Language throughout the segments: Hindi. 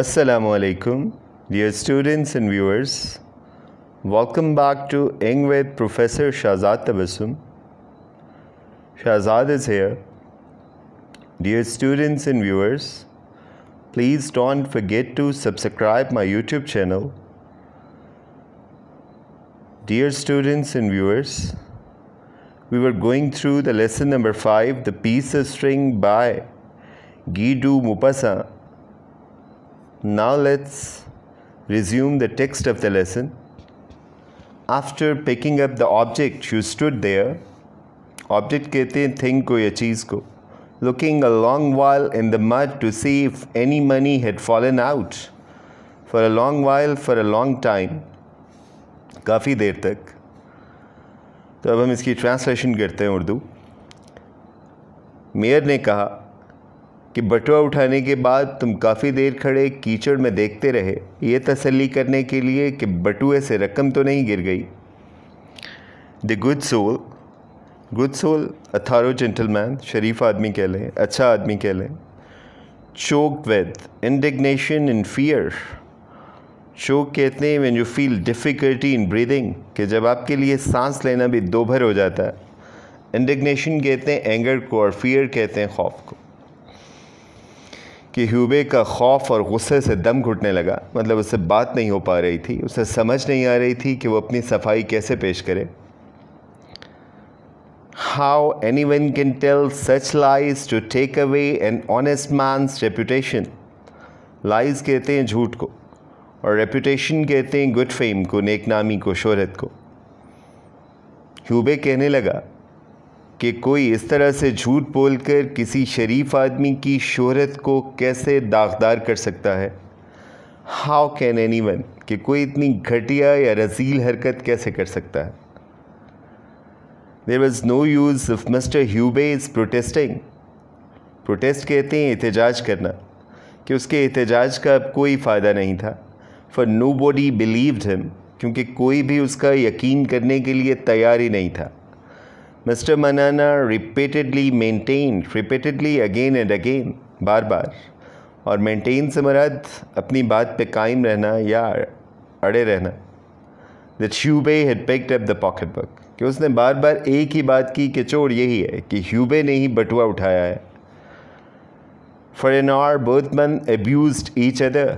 Assalamu alaikum, dear students and viewers. Welcome back to Engvid. with Professor Shahzad Tabassum. Shahzad is here. Dear students and viewers, please don't forget to subscribe my YouTube channel. Dear students and viewers, we were going through the lesson number 5, The Piece of String by Guido Mupasa Now let's resume the text of the lesson. After picking up the object, you stood there. Object कहते हैं thing ko ya cheez ko Looking a long while in the mud to see if any money had fallen out. For a long while, for a long time. kafi der tak तो अब हम इसकी ट्रांसलेशन करते हैं उर्दू मेयर ने कहा कि बटुआ उठाने के बाद तुम काफ़ी देर खड़े कीचड़ में देखते रहे ये तसल्ली करने के लिए कि बटुए से रकम तो नहीं गिर गई the good soul good soul अथारो जेंटलमैन शरीफ आदमी कह लें अच्छा आदमी कह लें choke with indignation in fear शोक कहते हैं when you feel difficulty in breathing कि जब आपके लिए सांस लेना भी दो भर हो जाता है इंडिग्नेशन कहते हैं एंगर को और फियर कहते हैं खौफ को कि ह्यूबे का खौफ और गुस्से से दम घुटने लगा मतलब उससे बात नहीं हो पा रही थी उसे समझ नहीं आ रही थी कि वो अपनी सफाई कैसे पेश करे how anyone can tell such lies to take away an honest man reputation lies कहते हैं झूठ को और रेपूटेशन कहते हैं गुड फेम को नेकनामी को शोहरत को ह्यूबे कहने लगा कि कोई इस तरह से झूठ बोलकर किसी शरीफ आदमी की शोहरत को कैसे दागदार कर सकता है हाउ कैन एनी वन कि कोई इतनी घटिया या रजील हरकत कैसे कर सकता है there was no use of mister Hube is protesting protest कहते हैं एहतजाज करना कि उसके एहतजाज का अब कोई फ़ायदा नहीं था for nobody believed him क्योंकि कोई भी उसका यकीन करने के लिए तैयार ही नहीं था मिस्टर मनाना repeatedly maintain repeatedly again and again बार बार और मेंटेन से मराद अपनी बात पे कायम रहना या अड़े रहना that Hube had picked up the pocket book कि उसने बार बार एक ही बात की कि चोर यही है कि ह्यूबे ने ही बटुआ उठाया है for an hour both men abuse each other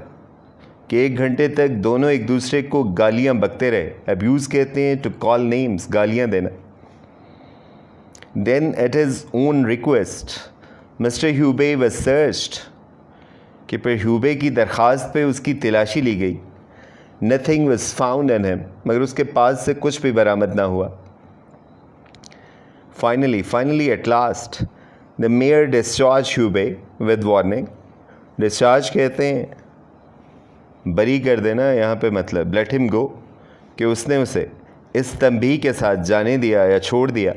कि एक घंटे तक दोनों एक दूसरे को गालियाँ बकते रहे अब्यूज़ कहते हैं टू कॉल नेम्स गालियाँ देना Then, at his own request, mister hube was searched कि फिर ह्यूबे की दरख्वास्त pe उसकी तलाशी ली गई नथिंग वज फाउंड एन him मगर उसके पास से कुछ भी बरामद ना हुआ finally finally at last the mayor discharge Hube with warning discharge कहते हैं बरी कर देना यहाँ पे मतलब लेट हिम गो कि उसने उसे इस तंबी के साथ जाने दिया या छोड़ दिया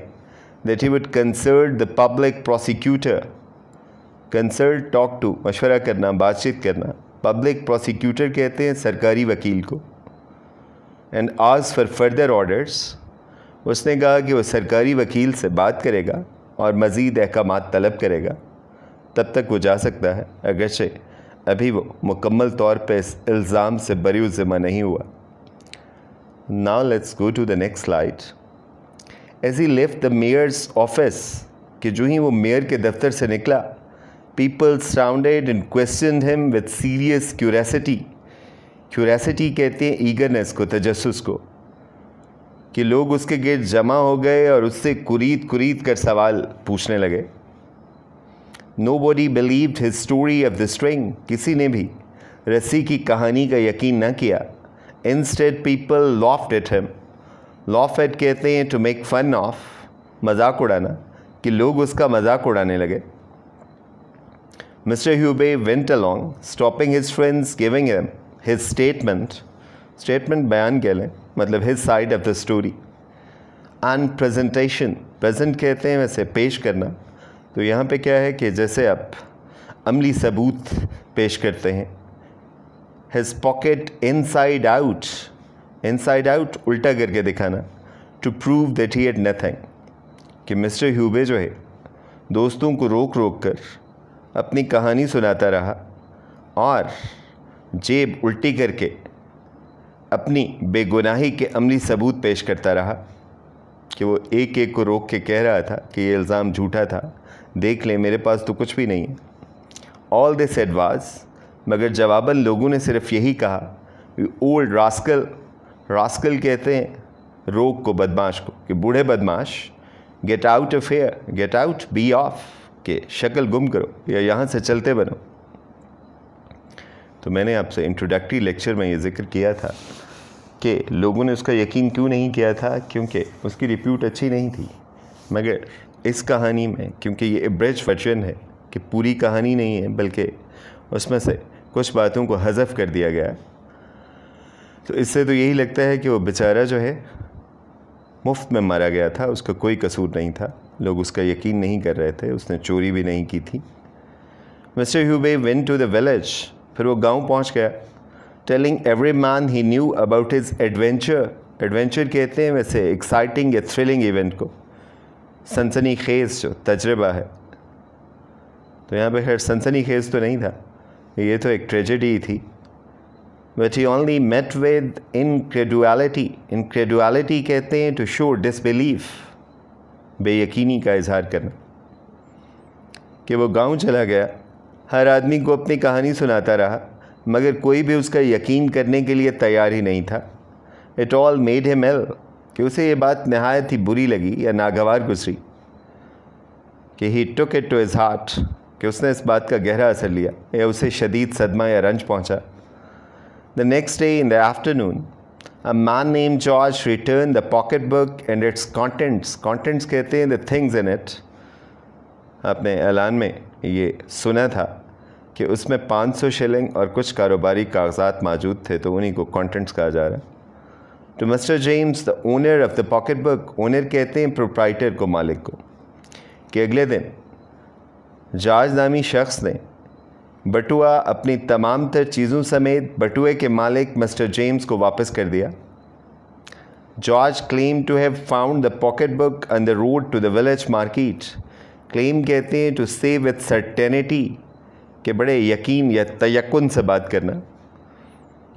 that he would consult the public prosecutor consult talk to मशवरा करना बातचीत करना पब्लिक प्रोसिक्यूटर कहते हैं सरकारी वकील को एंड आज फॉर फर्दर ऑर्डर्स उसने कहा कि वह सरकारी वकील से बात करेगा और मज़ीद अहकाम तलब करेगा तब तक वो जा सकता है अगरचे अभी वो मुकम्मल तौर पर इस इल्ज़ाम से बरी ज़िम्मा नहीं हुआ now let's go to the next slide as he left the mayor's office कि जो ही वो मेयर के दफ्तर से निकला people surrounded and question him with serious curiosity curiosity कहते हैं ईगरनेस को तजस को कि लोग उसके गेट जमा हो गए और उससे कुरीद कुरीद कर सवाल पूछने लगे nobody believed his story of the string किसी ने भी रस्सी की कहानी का यकीन न किया instead people laughed at him laughed कहते हैं टू मेक फन ऑफ मजाक उड़ाना कि लोग उसका मजाक उड़ाने लगे mister ह्यूबे went along stopping his friends giving am his statement statement बयान कह लें मतलब his side of the story and presentation present कहते हैं वैसे पेश करना तो यहाँ पे क्या है कि जैसे आप अमली सबूत पेश करते हैं his pocket inside out inside out उल्टा करके दिखाना to prove that he had nothing कि मिस्टर ह्यूबे जो है दोस्तों को रोक रोक कर अपनी कहानी सुनाता रहा और जेब उल्टी करके अपनी बेगुनाही के अमली सबूत पेश करता रहा कि वो एक एक को रोक के कह रहा था कि ये इल्ज़ाम झूठा था देख ले मेरे पास तो कुछ भी नहीं है ऑल दिस एडवाज मगर जवाबन लोगों ने सिर्फ यही कहा ओल्ड रास्कल रास्कल कहते हैं रोग को बदमाश को कि बूढ़े बदमाश get out of here get out be off के शक्ल गुम करो या यहाँ से चलते बनो तो मैंने आपसे इंट्रोडक्टरी लेक्चर में ये जिक्र किया था कि लोगों ने उसका यकीन क्यों नहीं किया था क्योंकि उसकी रिप्यूट अच्छी नहीं थी मगर इस कहानी में क्योंकि ये ब्रिज वर्जन है कि पूरी कहानी नहीं है बल्कि उसमें से कुछ बातों को हज़फ कर दिया गया तो इससे तो यही लगता है कि वो बेचारा जो है मुफ्त में मारा गया था उसका कोई कसूर नहीं था लोग उसका यकीन नहीं कर रहे थे उसने चोरी भी नहीं की थी mister Hube went to the village फिर वो गांव पहुंच गया telling every man he knew about his adventure adventure कहते हैं वैसे एक्साइटिंग या थ्रिलिंग इवेंट को सनसनी खेज जो तजर्बा है तो यहाँ पर खैर सनसनी खेज तो नहीं था ये तो एक ट्रेजेडी थी which he only met with incredulity incredulity कहते हैं to show disbelief बेयकीनी का इजहार करना कि वो गांव चला गया हर आदमी को अपनी कहानी सुनाता रहा मगर कोई भी उसका यकीन करने के लिए तैयार ही नहीं था it all made him ill कि उसे ये बात नहायत ही बुरी लगी या नागवार गुजरी कि he took it to his heart कि उसने इस बात का गहरा असर लिया या उसे शदीद सदमा या रंज पहुंचा The next day in the afternoon, a man named George returned the pocketbook and its contents. Contents कहते हैं the things in it. आपने ऐलान में ये सुना था कि उसमें 500 शिलिंग और कुछ कारोबारी कागजात मौजूद थे तो उन्हीं को कॉन्टेंट्स कहा जा रहा है टू तो mister James the owner of the pocket book owner कहते हैं प्रोप्राइटर को मालिक को कि अगले दिन जाज नामी शख्स ने बटुआ अपनी तमाम तर चीज़ों समेत बटुए के मालिक मिस्टर जेम्स को वापस कर दिया George claim to have found the pocket book on the road to the village market claim कहते हैं टू से विथ सर्टेनिटी के बड़े यकीन या तयकुन से बात करना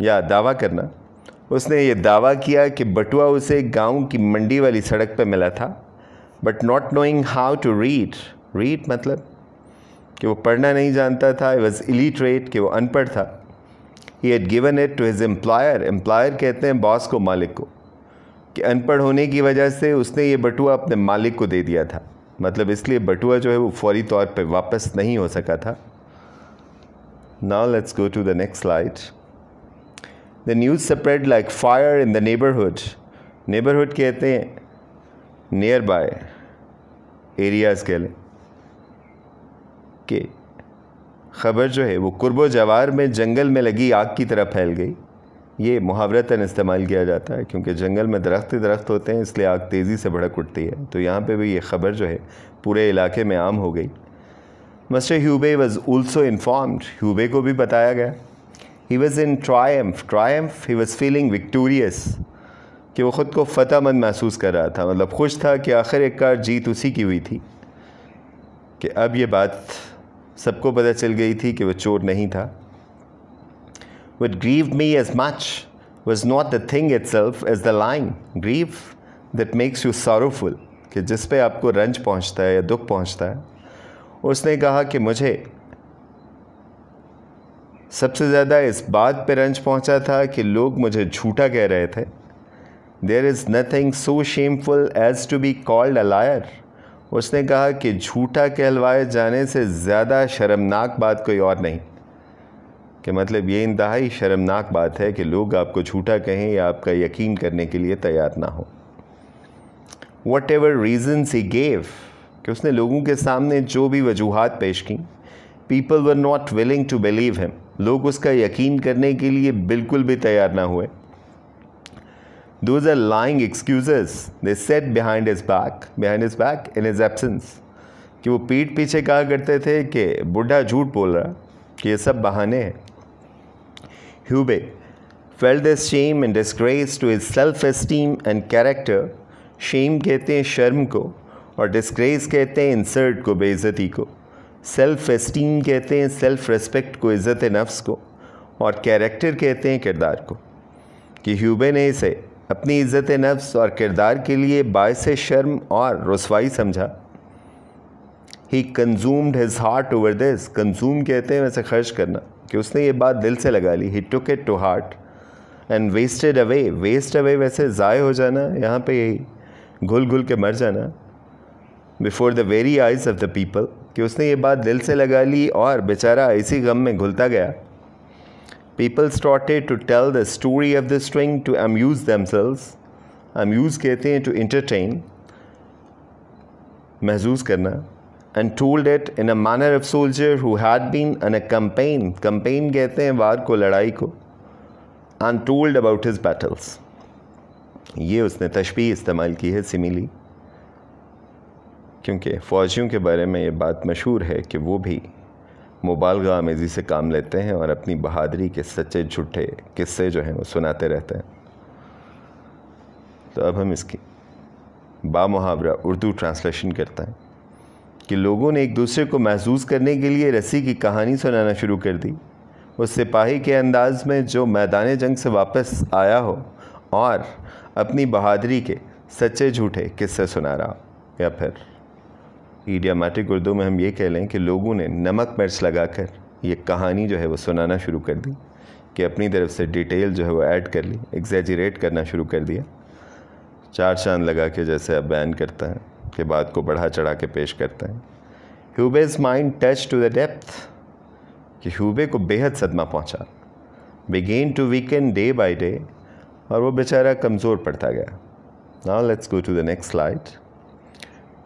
या दावा करना उसने ये दावा किया कि बटुआ उसे गांव की मंडी वाली सड़क पर मिला था but not knowing how to read read मतलब कि वो पढ़ना नहीं जानता था आई वॉज इलिटरेट कि वो अनपढ़ था he had given it to his employer employer कहते हैं बॉस को मालिक को कि अनपढ़ होने की वजह से उसने ये बटुआ अपने मालिक को दे दिया था मतलब इसलिए बटुआ जो है वो फौरी तौर पे वापस नहीं हो सका था now let's go to the next slide the news spread like fire in the neighbourhood neighbourhood कहते हैं नियर बाय एरियाज़ कह लें के खबर जो है वो कुर्ब जवार में जंगल में लगी आग की तरह फैल गई ये मुहावरतन इस्तेमाल किया जाता है क्योंकि जंगल में दरख्त ही दरख्त होते हैं इसलिए आग तेज़ी से भड़क उठती है तो यहाँ पे भी ये खबर जो है पूरे इलाके में आम हो गई mister Hube was also informed Hube को भी बताया गया he was in triumph triumph he was feeling victorious कि वो ख़ुद को फतेहमंद महसूस कर रहा था मतलब खुश था कि आखिर एक कार जीत उसी की हुई थी कि अब ये बात सबको पता चल गई थी कि वह चोर नहीं था what grieve me as much was not the thing itself as the line grieve that makes you sorrowful कि जिस पे आपको रंज पहुंचता है या दुख पहुंचता है उसने कहा कि मुझे सबसे ज़्यादा इस बात पे रंज पहुंचा था कि लोग मुझे झूठा कह रहे थे there is nothing so shameful as to be called a liar उसने कहा कि झूठा कहलवाए जाने से ज़्यादा शर्मनाक बात कोई और नहीं कि मतलब ये इंतहाई शर्मनाक बात है कि लोग आपको झूठा कहें या आपका यकीन करने के लिए तैयार ना हो whatever reason he gave कि उसने लोगों के सामने जो भी वजूहत पेश की people were not willing to believe him लोग उसका यकीन करने के लिए बिल्कुल भी तैयार ना हुए Those are lying excuses. They said behind his back, behind his back in his absence. कि वो पीठ पीछे कहा करते थे कि बुढ़ा झूठ बोल रहा कि ये सब बहाने हैं Hube felt this shame and disgrace to his self esteem and character shame कहते हैं शर्म को और डिस्क्रेस कहते हैं इंसर्ट को बेइज्जती को सेल्फ एस्टीम कहते हैं सेल्फ रिस्पेक्ट को इज़्ज़त नफ्स को और कैरेक्टर कहते हैं किरदार को कि ह्यूबे ने इसे अपनी इज़्ज़त नफ्स और किरदार के लिए बायस शर्म और रसवाई समझा he consumed his heart over this consume कहते हैं वैसे खर्च करना कि उसने ये बात दिल से लगा ली he took it to heart and wasted away waste away वैसे ज़ाय हो जाना यहाँ पे यही घुल घुल के मर जाना before the very eyes of the people कि उसने ये बात दिल से लगा ली और बेचारा इसी गम में घुलता गया people started to tell the story of the string to amuse themselves amuse कहते हैं टू इंटरटेन महसूस करना and told it in a manner of soldier who had been on a campaign campaign कहते हैं वार को लड़ाई को and told about his battles ये उसने तशबी इस्तेमाल की है सिमिली क्योंकि फ़ौजियों के बारे में ये बात मशहूर है कि वो भी मुबालगा आमेज़ी से काम लेते हैं और अपनी बहादरी के सच्चे झूठे किस्से जो हैं वो सुनाते रहते हैं तो अब हम इसकी बा मुहावरा उर्दू ट्रांसलेशन करते हैं कि लोगों ने एक दूसरे को महसूस करने के लिए रस्सी की कहानी सुनाना शुरू कर दी उस सिपाही के अंदाज़ में जो मैदान जंग से वापस आया हो और अपनी बहादरी के सच्चे झूठे किस्से सुना रहा या फिर ईडियामेटिक उर्दू में हम ये कह लें कि लोगों ने नमक मिर्च लगाकर ये कहानी जो है वो सुनाना शुरू कर दी कि अपनी तरफ से डिटेल जो है वो ऐड कर ली एग्जेजरेट करना शुरू कर दिया चार चांद लगा के जैसे अब बयान करता है कि बात को बढ़ा चढ़ा के पेश करता है his mind touch to the depth कि ह्यूबे को बेहद सदमा पहुंचा began to weaken day by day और वो बेचारा कमज़ोर पड़ता गया now let's go to the next slide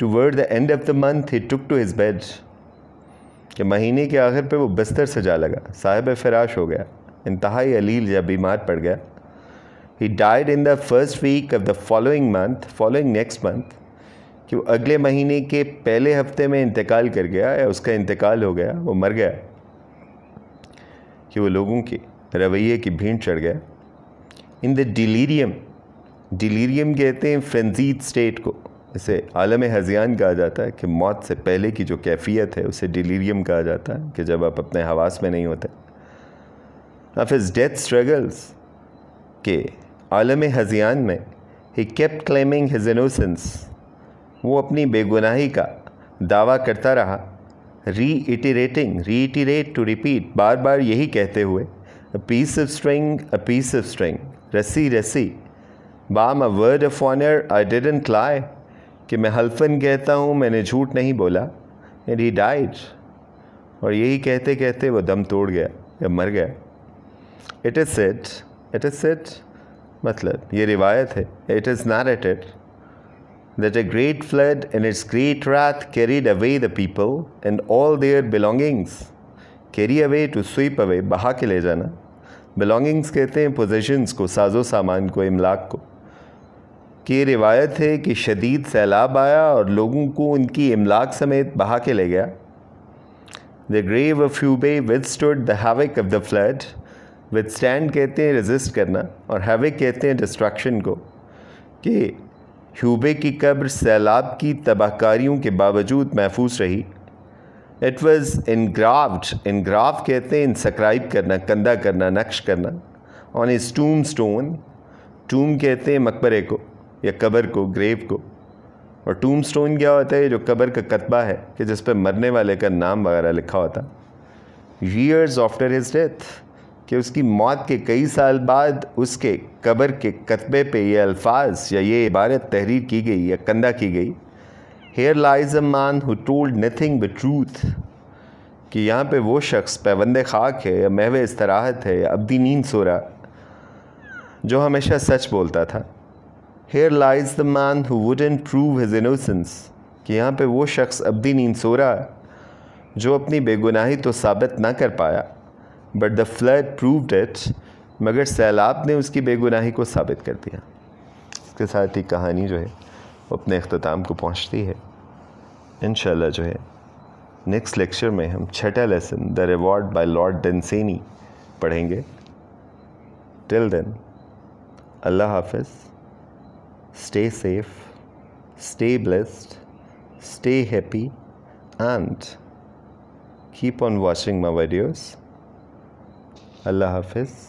toward the end of the month he took to his bed कि महीने के आखिर पे वो बिस्तर सजा लगा साहिब फराश हो गया इंतहाई अलील या बीमार पड़ गया he died in the first week of the following month following next month कि वो अगले महीने के पहले हफ्ते में इंतकाल कर गया या उसका इंतकाल हो गया वो मर गया कि वो लोगों के रवैये की भीड़ चढ़ गया इन द डिलीरियम डिलीरियम कहते हैं फ्रेंजीड स्टेट को इसे आलम हज़ियान कहा जाता है कि मौत से पहले की जो कैफियत है उसे डिलीरियम कहा जाता है कि जब आप अपने हवास में नहीं होते ऑफ इज डेथ स्ट्रगल्स के आलम हज़ियान में he kept claiming his innocence वो अपनी बेगुनाही का दावा करता रहा री इटिरेटिंग री इटीरेट टू रिपीट बार बार यही कहते हुए a piece of string a piece of string रस्सी रस्सी बाम a word of honour I didn't lie कि मैं हल्फन कहता हूँ मैंने झूठ नहीं बोला एंड ही डाइड और यही कहते कहते वो दम तोड़ गया या मर गया it is said it is said मतलब ये रिवायत है it is narrated that a great flood in its great wrath carried away the people and all their belongings carry away to sweep away बहा के ले जाना बिलोंगिंग्स कहते हैं पोजिशन को साजो सामान को इमलाक को कि रिवायत है कि शदीद सैलाब आया और लोगों को उनकी इमलाक समेत बहा के ले गया the grave of Hube withstood the havoc of the flood withstand कहते हैं रजिस्ट करना और हैविक कहते हैं डिस्ट्रक्शन को कि ह्यूबे की कब्र सैलाब की तबाहकारियों के बावजूद महफूज रही इट वॉज़ इनग्राफ्ड इनग्राफ कहते हैं इंसक्राइब करना कंधा करना नक्श करना ऑन ए स्टूम स्टोन टूम कहते हैं मकबरे को या कबर को ग्रेव को और टूम स्टोन क्या होता है जो कबर का कतबा है कि जिस पर मरने वाले का नाम वगैरह लिखा होता ईयर्स आफ्टर हिज डेथ कि उसकी मौत के कई साल बाद उसके कबर के कतबे पे ये अल्फाज या ये इबारत तहरीर की गई या कंदा की गई here lies a man who told nothing but truth कि यहाँ पे वो शख्स पैबंद खाक है या महव इस्तराहत है या अब्दी नींद सो रहा जो हमेशा सच बोलता था here lies the man who wouldn't prove his innocence कि यहाँ पे वो शख्स भी नींद सो रहा है जो अपनी बेगुनाही तो साबित ना कर पाया but the flood prove it मगर सैलाब ने उसकी बेगुनाही को साबित कर दिया इसके साथ ही कहानी जो है वो अपने अख्ताम को पहुँचती है इन जो है नेक्स्ट लेक्चर में हम छठा lesson the reward by Lord Dunsany पढ़ेंगे टिल देन अल्लाह हाफिज़ stay safe, stay blessed, stay happy, and keep on watching my videos. Allah Hafiz.